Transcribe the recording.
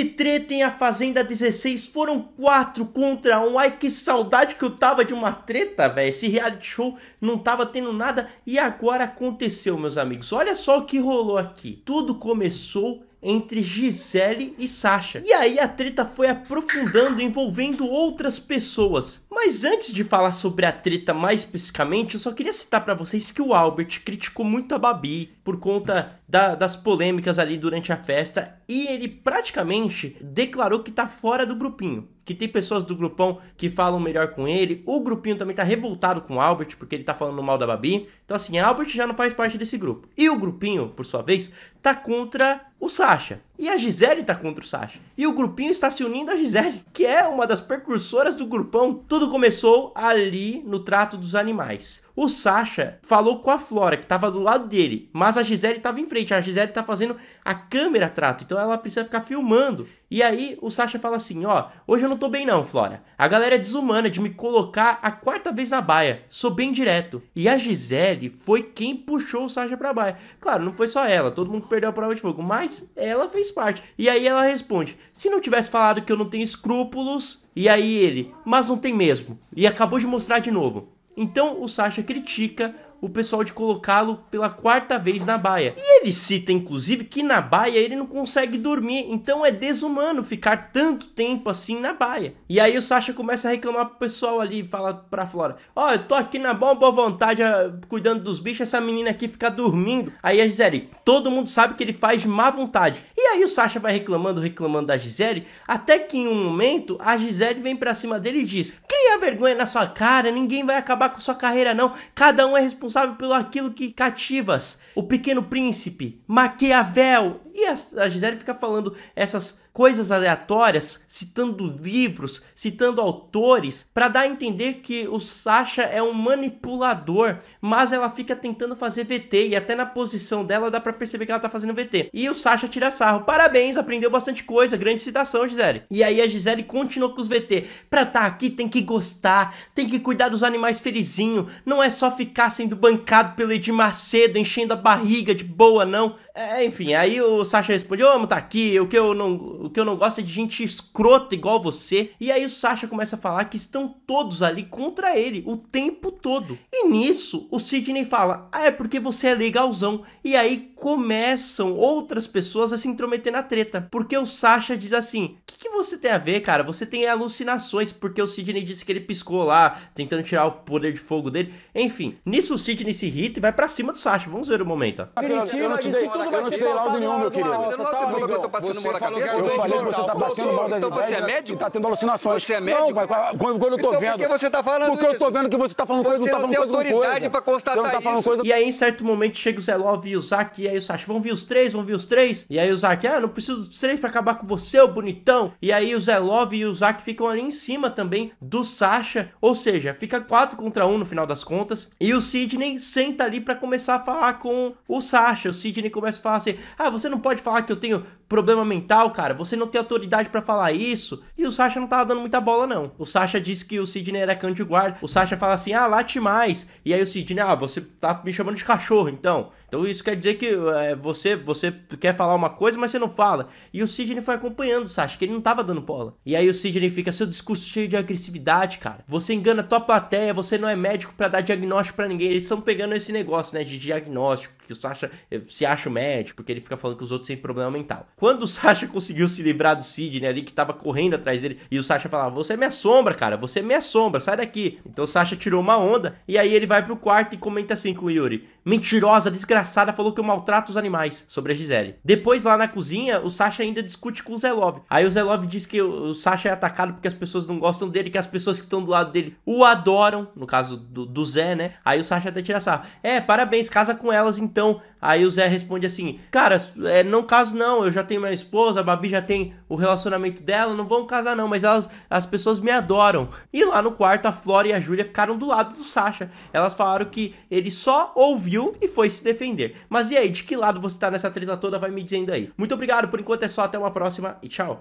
Teve treta em A Fazenda 16, foram 4 contra 1. Ai, que saudade que eu tava de uma treta, velho. Esse reality show não tava tendo nada e agora aconteceu, meus amigos. Olha só o que rolou aqui. Tudo começou entre Gisele e Sasha. E aí a treta foi aprofundando, envolvendo outras pessoas. Mas antes de falar sobre a treta mais especificamente, eu só queria citar para vocês que o Albert criticou muito a Babi, por conta da, das polêmicas ali durante a festa e ele praticamente declarou que tá fora do grupinho. Que tem pessoas do grupão que falam melhor com ele. O grupinho também tá revoltado com o Albert, porque ele tá falando mal da Babi. Então, assim, Albert já não faz parte desse grupo. E o grupinho, por sua vez, tá contra o Sasha. E a Gisele tá contra o Sasha. E o grupinho está se unindo a Gisele, que é uma das precursoras do grupão. Tudo começou ali no trato dos animais. O Sasha falou com a Flora, que tava do lado dele, mas a a Gisele estava em frente, a Gisele está fazendo a câmera trato, então ela precisa ficar filmando. E aí o Sasha fala assim, ó, hoje eu não tô bem não, Flora. A galera é desumana de me colocar a quarta vez na baia, sou bem direto. E a Gisele foi quem puxou o Sasha pra baia. Claro, não foi só ela, todo mundo perdeu a prova de fogo, mas ela fez parte. E aí ela responde, se não tivesse falado que eu não tenho escrúpulos... E aí ele, mas não tem mesmo. E acabou de mostrar de novo. Então o Sasha critica o pessoal de colocá-lo pela quarta vez na baia. E ele cita inclusive que na baia ele não consegue dormir, então é desumano ficar tanto tempo assim na baia. E aí o Sasha começa a reclamar pro pessoal ali, fala pra Flora: Ó, oh, eu tô aqui na boa, boa vontade, ah, cuidando dos bichos, essa menina aqui fica dormindo. Aí a Gisele, todo mundo sabe que ele faz de má vontade. E aí o Sasha vai reclamando, reclamando da Gisele, até que em um momento a Gisele vem pra cima dele e diz: Que Tenha vergonha na sua cara, ninguém vai acabar com sua carreira não. Cada um é responsável pelo aquilo que cativas. O Pequeno Príncipe, Maquiavel. E a Gisele fica falando essas coisas aleatórias, citando livros, citando autores, para dar a entender que o Sasha é um manipulador, mas ela fica tentando fazer VT e até na posição dela dá para perceber que ela tá fazendo VT. E o Sasha tira sarro. Parabéns, aprendeu bastante coisa, grande citação, Gisele. E aí a Gisele continua com os VT. Pra tá aqui tem que gostar postar, tem que cuidar dos animais felizinho, não é só ficar sendo bancado pelo Edir Macedo, enchendo a barriga de boa, não. É, é, enfim, aí o Sasha responde: Ô, oh, tá aqui, o que, eu não, o que eu não gosto é de gente escrota igual você. E aí o Sasha começa a falar que estão todos ali contra ele o tempo todo. E nisso, o Sidney fala: Ah, é porque você é legalzão. E aí começam outras pessoas a se intrometer na treta. Porque o Sasha diz assim: O que, que você tem a ver, cara? Você tem alucinações, porque o Sidney disse que ele piscou lá, tentando tirar o poder de fogo dele. Enfim, nisso o Sidney se irrita e vai para cima do Sasha. Vamos ver o momento, ó. Eu, eu, eu não te dei, eu não te dei laudo nenhum, meu querido. É eu falei que você tá passando mal das ideias. Então você é médico? Tá tendo alucinações. Você é médico? Quando eu tô vendo. Por que você tá falando Porque eu tô vendo que você tá falando coisa, não tá falando coisa com autoridade Pra constatar isso. E aí, em certo momento, chega o Zelov e o Zac, e aí o Sasha, vão vir os três, vão vir os três. E aí o Zac, ah, não preciso dos três pra acabar com você, ô bonitão. E aí o Zelov e o Zac ficam ali em cima também do Sasha, ou seja, fica quatro contra um no final das contas. E o Sidney senta ali para começar a falar com o Sasha. O Sidney começa começa a falar assim: ah, você não pode falar que eu tenho problema mental, cara, você não tem autoridade para falar isso. E o Sasha não tava dando muita bola, não. O Sasha disse que o Sidney era cão de guarda. O Sasha fala assim: ah, late mais. E aí o Sidney, ah, você tá me chamando de cachorro, então. Então isso quer dizer que é, você, você quer falar uma coisa, mas você não fala. E o Sidney foi acompanhando o Sasha, que ele não tava dando bola. E aí o Sidney fica: seu discurso cheio de agressividade, cara. Você engana a tua plateia, você não é médico para dar diagnóstico para ninguém. Eles estão pegando esse negócio, né, de diagnóstico porque o Sasha eh, se acha o médico, porque ele fica falando que os outros têm problema mental. Quando o Sasha conseguiu se livrar do Sidney ali, que tava correndo atrás dele, e o Sasha falava, você é minha sombra, cara, você é minha sombra, sai daqui. Então o Sasha tirou uma onda, e aí ele vai pro quarto e comenta assim com o Yuri, mentirosa, desgraçada, falou que eu maltrato os animais, sobre a Gisele. Depois lá na cozinha, o Sasha ainda discute com o Zelov. Aí o Zelov diz que o Sasha é atacado porque as pessoas não gostam dele, que as pessoas que estão do lado dele o adoram, no caso do, do Zé, né? Aí o Sasha até tira sarro. É, parabéns, casa com elas então então, aí o Zé responde assim: Cara, é, não caso não, eu já tenho minha esposa, a Babi já tem o relacionamento dela, não vão casar não, mas elas, as pessoas me adoram. E lá no quarto, a Flora e a Júlia ficaram do lado do Sasha. Elas falaram que ele só ouviu e foi se defender. Mas e aí, de que lado você tá nessa treta toda? Vai me dizendo aí. Muito obrigado, por enquanto é só, até uma próxima e tchau.